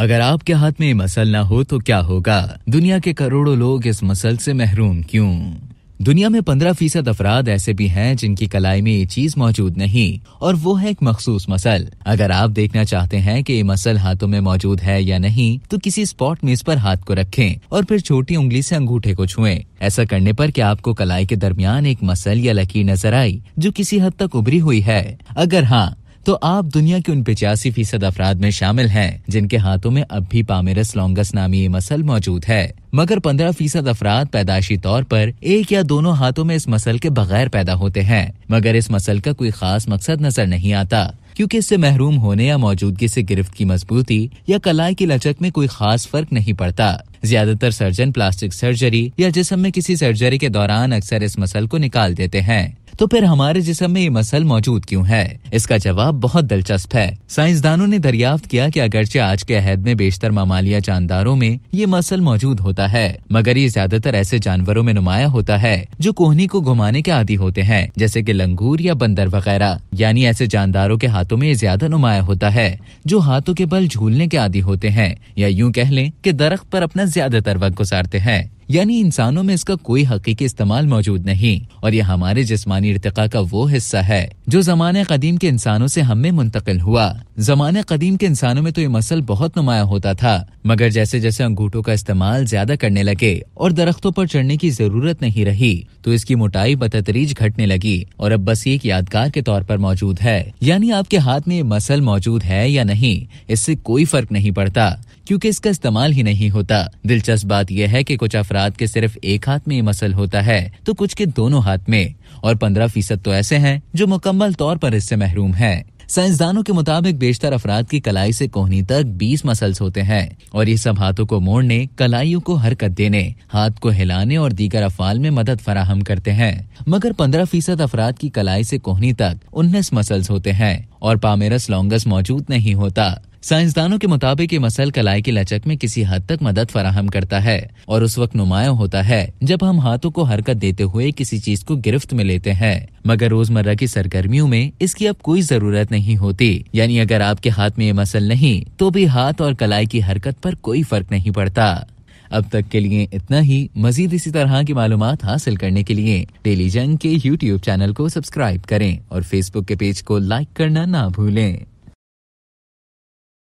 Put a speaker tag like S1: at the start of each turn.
S1: अगर आपके हाथ में मसल ना हो तो क्या होगा दुनिया के करोड़ों लोग इस मसल से महरूम क्यों दुनिया में पंद्रह फीसद अफराद ऐसे भी हैं जिनकी कलाई में ये चीज मौजूद नहीं और वो है एक मखसूस मसल अगर आप देखना चाहते हैं कि ये मसल हाथों में मौजूद है या नहीं तो किसी स्पॉट में इस पर हाथ को रखें और फिर छोटी उंगली से अंगूठे को छुएं। ऐसा करने पर क्या आपको कलाई के दरमियान एक मसल या लकीर नजर आई जो किसी हद तक उभरी हुई है अगर हाँ तो आप दुनिया के उन पिचासी फीसद अफराद में शामिल हैं जिनके हाथों में अब भी पामेरस लॉन्गस नामी ये मसल मौजूद है मगर पंद्रह फीसद अफराद पैदाशी तौर पर एक या दोनों हाथों में इस मसल के बगैर पैदा होते हैं मगर इस मसल का कोई खास मकसद नजर नहीं आता क्योंकि इससे महरूम होने या मौजूदगी से गिरफ्त की मजबूती या कलाई की लचक में कोई खास फर्क नहीं पड़ता ज्यादातर सर्जन प्लास्टिक सर्जरी या जिसम में किसी सर्जरी के दौरान अक्सर इस मसल को निकाल देते हैं तो फिर हमारे जिसम में ये मसल मौजूद क्यों है इसका जवाब बहुत दिलचस्प है साइंसदानों ने दरियाफ्त किया कि अगरचे आज के अहद में बेशतर मामालिया जानदारों में ये मसल मौजूद होता है मगर ये ज्यादातर ऐसे जानवरों में नुमाया होता है जो कोहनी को घुमाने के आदि होते हैं जैसे की लंगूर या बंदर वगैरह यानी ऐसे जानदारों के हाथों में ये ज्यादा नुमाया होता है जो हाथों के बल झूलने के आदि होते हैं या यूँ कह लें कि दरख्त पर अपना ज्यादातर वक्त गुजारते हैं यानी इंसानों में इसका कोई हकीकी इस्तेमाल मौजूद नहीं और यह हमारे जिसमानी इरतका का वो हिस्सा है जो जमाने कदीम के इंसानों से हमें मुंतकिल हुआ जमाने कदीम के इंसानों में तो ये मसल बहुत नुमाया होता था मगर जैसे जैसे अंगूठों का इस्तेमाल ज्यादा करने लगे और दरख्तों पर चढ़ने की जरूरत नहीं रही तो इसकी मोटाई बतदरीज घटने लगी और अब बस एक यादगार के तौर पर मौजूद है यानी आपके हाथ में ये मसल मौजूद है या नहीं इससे कोई फर्क नहीं पड़ता क्योंकि इसका इस्तेमाल ही नहीं होता दिलचस्प बात यह है कि कुछ अफराद के सिर्फ एक हाथ में ये मसल होता है तो कुछ के दोनों हाथ में और पंद्रह फीसद तो ऐसे हैं जो मुकम्मल तौर पर इससे महरूम हैं साइंसदानों के मुताबिक बेशतर अफराद की कलाई से कोहनी तक 20 मसल्स होते हैं और ये सब हाथों को मोड़ने कलाइयों को हरकत देने हाथ को हिलाने और दीगर अफाल में मदद फराहम करते हैं मगर 15 फीसद अफराद की कलाई से कोहनी तक 19 मसल्स होते हैं और पामेरस लॉन्गस मौजूद नहीं होता साइंसदानों के मुताबिक ये मसल कलाई के लचक में किसी हद तक मदद फराहम करता है और उस वक्त नुमाया होता है जब हम हाथों को हरकत देते हुए किसी चीज को गिरफ्त में लेते हैं मगर रोजमर्रा की सरगर्मियों में इसकी अब कोई जरूरत नहीं होती यानी अगर आपके हाथ में ये मसल नहीं तो भी हाथ और कलाई की हरकत पर कोई फर्क नहीं पड़ता अब तक के लिए इतना ही मजीद इसी तरह की मालूम हासिल करने के लिए डेली जंग के यूट्यूब चैनल को सब्सक्राइब करें और फेसबुक के पेज को लाइक करना ना भूलें